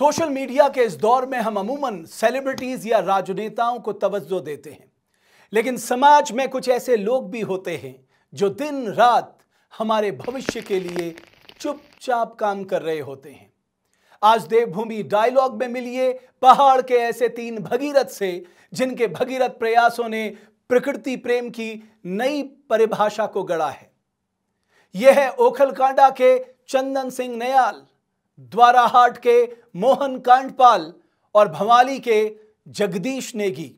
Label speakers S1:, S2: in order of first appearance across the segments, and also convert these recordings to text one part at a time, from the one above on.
S1: social media के इस दौर में हम अमूमन सेलिब्रिटीज या राजनेताओं को तवज्जो देते हैं लेकिन समाज में कुछ ऐसे लोग भी होते हैं जो दिन रात हमारे भविष्य के लिए चुपचाप काम कर रहे होते हैं आज देवभूमि डायलॉग में मिलिए पहाड़ के ऐसे तीन भगीरथ से जिनके भगीरथ प्रयासों ने प्रकृति प्रेम की नई परिभाषा को गढ़ा है यह है ओखलकांडा के चंदन सिंह नयाल द्वाराहाट के मोहन कांडपाल और भवाली के जगदीश नेगी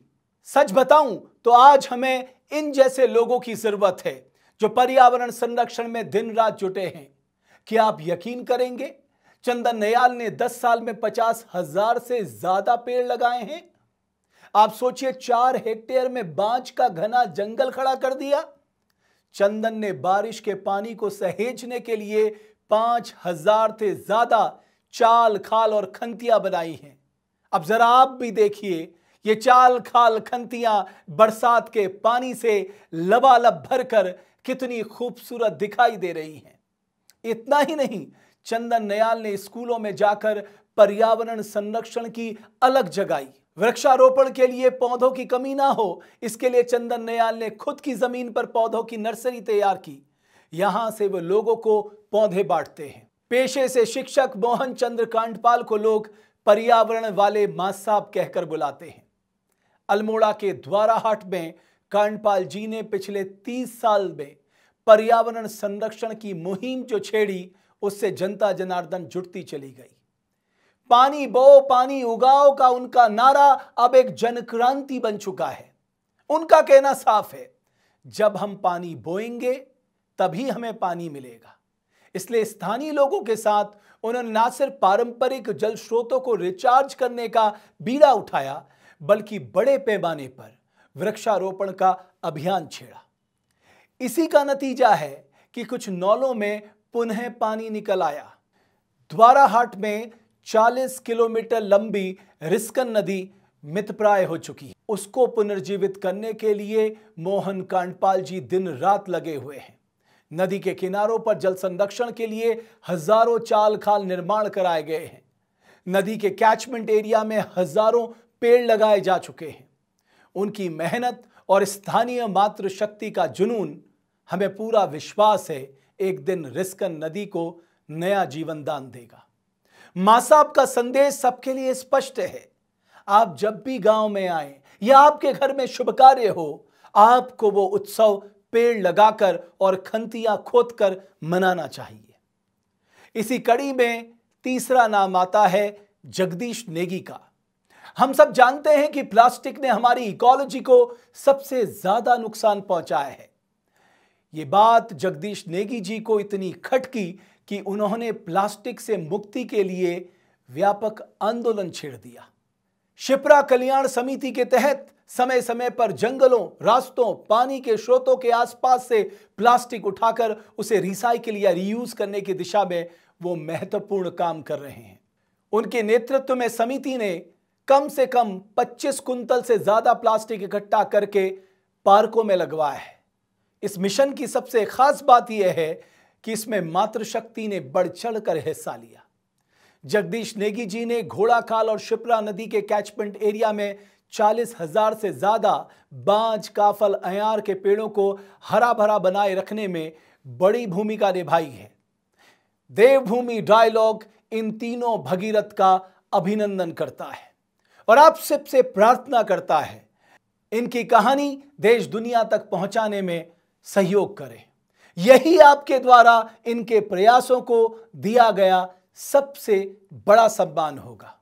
S1: सच बताऊं तो आज हमें इन जैसे लोगों की जरूरत है जो पर्यावरण संरक्षण में दिन रात जुटे हैं क्या आप यकीन करेंगे चंदन नयाल ने 10 साल में पचास हजार से ज्यादा पेड़ लगाए हैं आप सोचिए चार हेक्टेयर में बांज का घना जंगल खड़ा कर दिया चंदन ने बारिश के पानी को सहेजने के लिए पांच हजार से ज्यादा चाल खाल और खंतियां बनाई हैं अब जरा आप भी देखिए ये चाल खाल खंतियां बरसात के पानी से लबालब भर कर कितनी खूबसूरत दिखाई दे रही हैं इतना ही नहीं चंदन नयाल ने स्कूलों में जाकर पर्यावरण संरक्षण की अलग जगाई वृक्षारोपण के लिए पौधों की कमी ना हो इसके लिए चंदन नयाल ने खुद की जमीन पर पौधों की नर्सरी तैयार की यहां से वह लोगों को पौधे बांटते हैं पेशे से शिक्षक मोहन चंद्र कांडपाल को लोग पर्यावरण वाले मां साहब कहकर बुलाते हैं अल्मोड़ा के द्वाराहाट में कांडपाल जी ने पिछले तीस साल में पर्यावरण संरक्षण की मुहिम जो छेड़ी उससे जनता जनार्दन जुटती चली गई पानी बो पानी उगाओ का उनका नारा अब एक जनक्रांति बन चुका है उनका कहना साफ है जब हम पानी बोएंगे तभी हमें पानी मिलेगा इसलिए स्थानीय लोगों के साथ उन्होंने ना सिर्फ पारंपरिक जल स्रोतों को रिचार्ज करने का बीड़ा उठाया बल्कि बड़े पैमाने पर वृक्षारोपण का अभियान छेड़ा इसी का नतीजा है कि कुछ नौलों में पुनः पानी निकल आया द्वाराहाट में 40 किलोमीटर लंबी रिस्कन नदी मितप्राय हो चुकी है उसको पुनर्जीवित करने के लिए मोहन कांडपाल जी दिन रात लगे हुए हैं नदी के किनारों पर जल संरक्षण के लिए हजारों चाल खाल निर्माण कराए गए हैं नदी के कैचमेंट एरिया में हजारों पेड़ लगाए जा चुके हैं उनकी मेहनत और स्थानीय मातृशक्ति शक्ति का जुनून हमें पूरा विश्वास है एक दिन रिस्कन नदी को नया जीवन दान देगा मां साहब का संदेश सबके लिए स्पष्ट है आप जब भी गांव में आए या आपके घर में शुभ कार्य हो आपको वो उत्सव पेड़ लगाकर और खंतियां खोदकर मनाना चाहिए इसी कड़ी में तीसरा नाम आता है जगदीश नेगी का हम सब जानते हैं कि प्लास्टिक ने हमारी इकोलॉजी को सबसे ज्यादा नुकसान पहुंचाया है ये बात जगदीश नेगी जी को इतनी खटकी कि उन्होंने प्लास्टिक से मुक्ति के लिए व्यापक आंदोलन छेड़ दिया शिप्रा कल्याण समिति के तहत समय समय पर जंगलों रास्तों पानी के स्रोतों के आसपास से प्लास्टिक उठाकर उसे रिसाइकिल या रीयूज करने की दिशा में वो महत्वपूर्ण काम कर रहे हैं उनके नेतृत्व में समिति ने कम से कम 25 कुंतल से ज्यादा प्लास्टिक इकट्ठा करके पार्कों में लगवाया है इस मिशन की सबसे खास बात यह है कि इसमें मातृशक्ति ने बढ़ चढ़ कर हिस्सा लिया जगदीश नेगी जी ने घोड़ाखाल और शिप्रा नदी के कैचमेंट एरिया में चालीस हजार से ज़्यादा बांझ काफल अयार के पेड़ों को हरा भरा बनाए रखने में बड़ी भूमिका निभाई है देवभूमि डायलॉग इन तीनों भगीरथ का अभिनंदन करता है और आप सबसे प्रार्थना करता है इनकी कहानी देश दुनिया तक पहुंचाने में सहयोग करें यही आपके द्वारा इनके प्रयासों को दिया गया सबसे बड़ा सम्मान होगा